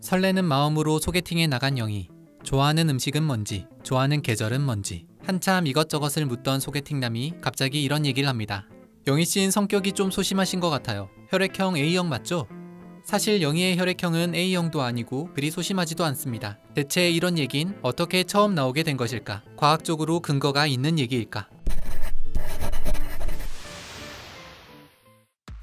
설레는 마음으로 소개팅에 나간 영희. 좋아하는 음식은 뭔지, 좋아하는 계절은 뭔지 한참 이것저것을 묻던 소개팅남이 갑자기 이런 얘기를 합니다. 영희 씨는 성격이 좀 소심하신 것 같아요. 혈액형 A형 맞죠? 사실 영희의 혈액형은 A형도 아니고 그리 소심하지도 않습니다. 대체 이런 얘긴 어떻게 처음 나오게 된 것일까? 과학적으로 근거가 있는 얘기일까?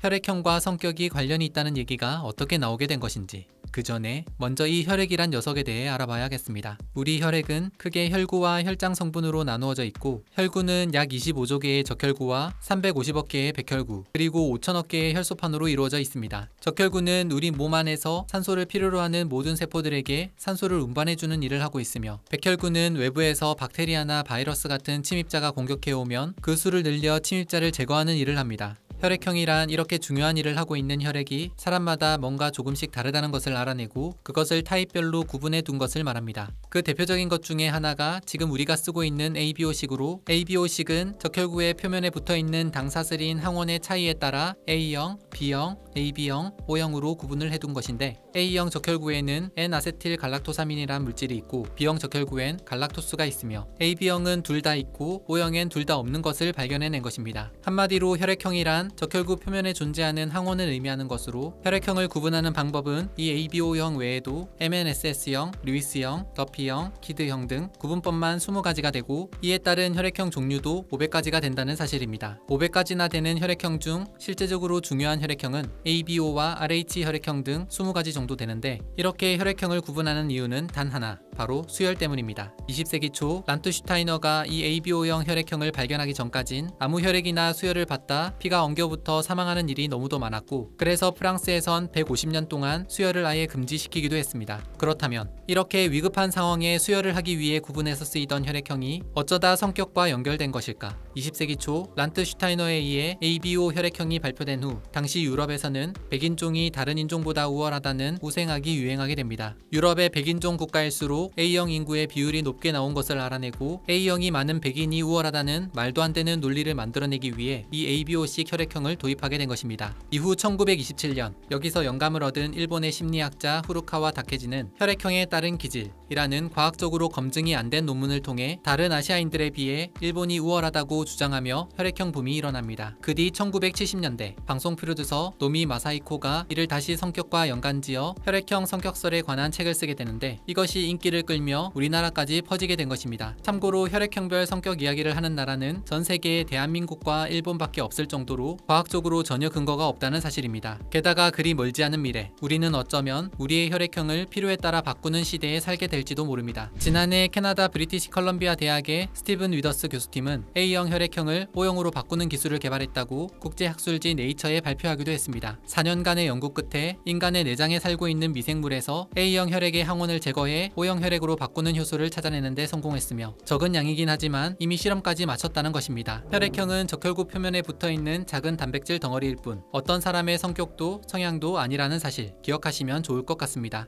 혈액형과 성격이 관련이 있다는 얘기가 어떻게 나오게 된 것인지 그 전에 먼저 이 혈액이란 녀석에 대해 알아봐야겠습니다. 우리 혈액은 크게 혈구와 혈장 성분으로 나누어져 있고 혈구는 약 25조 개의 적혈구와 350억 개의 백혈구 그리고 5천억 개의 혈소판으로 이루어져 있습니다. 적혈구는 우리 몸 안에서 산소를 필요로 하는 모든 세포들에게 산소를 운반해주는 일을 하고 있으며 백혈구는 외부에서 박테리아나 바이러스 같은 침입자가 공격해오면 그 수를 늘려 침입자를 제거하는 일을 합니다. 혈액형이란 이렇게 중요한 일을 하고 있는 혈액이 사람마다 뭔가 조금씩 다르다는 것을 알아내고 그것을 타입별로 구분해 둔 것을 말합니다. 그 대표적인 것 중에 하나가 지금 우리가 쓰고 있는 ABO식으로 ABO식은 적혈구의 표면에 붙어 있는 당사슬인 항원의 차이에 따라 A형, B형, AB형, O형으로 구분을 해둔 것인데 A형 적혈구에는 N-아세틸 갈락토사민이란 물질이 있고 B형 적혈구엔 갈락토스가 있으며 AB형은 둘 다 있고 O형엔 둘 다 없는 것을 발견해낸 것입니다. 한마디로 혈액형이란 적혈구 표면에 존재하는 항원을 의미하는 것으로 혈액형을 구분하는 방법은 이 ABO형 외에도 MNSS형, 루이스형, 더피형, 키드형 등 구분법만 20가지가 되고 이에 따른 혈액형 종류도 500가지가 된다는 사실입니다. 500가지나 되는 혈액형 중 실제적으로 중요한 혈액형은 ABO와 RH 혈액형 등 20가지 정도 되는데 이렇게 혈액형을 구분하는 이유는 단 하나 바로 수혈 때문입니다. 20세기 초 란트슈타이너가 이 ABO형 혈액형을 발견하기 전까진 아무 혈액이나 수혈을 받다 피가 엉겨붙어 사망하는 일이 너무도 많았고 그래서 프랑스에선 150년 동안 수혈을 아예 금지시키기도 했습니다. 그렇다면 이렇게 위급한 상황에 수혈을 하기 위해 구분해서 쓰이던 혈액형이 어쩌다 성격과 연결된 것일까? 20세기 초 란트슈타이너에 의해 ABO 혈액형이 발표된 후 당시 유럽에서는 백인종이 다른 인종보다 우월하다는 우생학이 유행하게 됩니다. 유럽의 백인종 국가일수록 갈수 A형 인구의 비율이 높게 나온 것을 알아내고 A형이 많은 백인이 우월하다는 말도 안 되는 논리를 만들어내기 위해 이 ABOC 혈액형을 도입하게 된 것입니다. 이후 1927년 여기서 영감을 얻은 일본의 심리학자 후루카와 다케지는 혈액형에 따른 기질, 이라는 과학적으로 검증이 안 된 논문을 통해 다른 아시아인들에 비해 일본이 우월하다고 주장하며 혈액형 붐이 일어납니다. 그 뒤 1970년대 방송 프로듀서 노미 마사이코가 이를 다시 성격과 연관지어 혈액형 성격설에 관한 책을 쓰게 되는데 이것이 인기를 끌며 우리나라까지 퍼지게 된 것입니다. 참고로 혈액형별 성격 이야기를 하는 나라는 전 세계에 대한민국과 일본밖에 없을 정도로 과학적으로 전혀 근거가 없다는 사실입니다. 게다가 그리 멀지 않은 미래 우리는 어쩌면 우리의 혈액형을 필요에 따라 바꾸는 시대에 살게 됩니다. 될지도 모릅니다. 지난해 캐나다 브리티시 컬럼비아 대학의 스티븐 위더스 교수팀은 A형 혈액형을 O형으로 바꾸는 기술을 개발했다고 국제학술지 네이처에 발표하기도 했습니다. 4년간의 연구 끝에 인간의 내장에 살고 있는 미생물에서 A형 혈액의 항원을 제거해 O형 혈액으로 바꾸는 효소를 찾아내는데 성공했으며 적은 양이긴 하지만 이미 실험까지 마쳤다는 것입니다. 혈액형은 적혈구 표면에 붙어있는 작은 단백질 덩어리일 뿐 어떤 사람의 성격도 성향도 아니라는 사실 기억하시면 좋을 것 같습니다.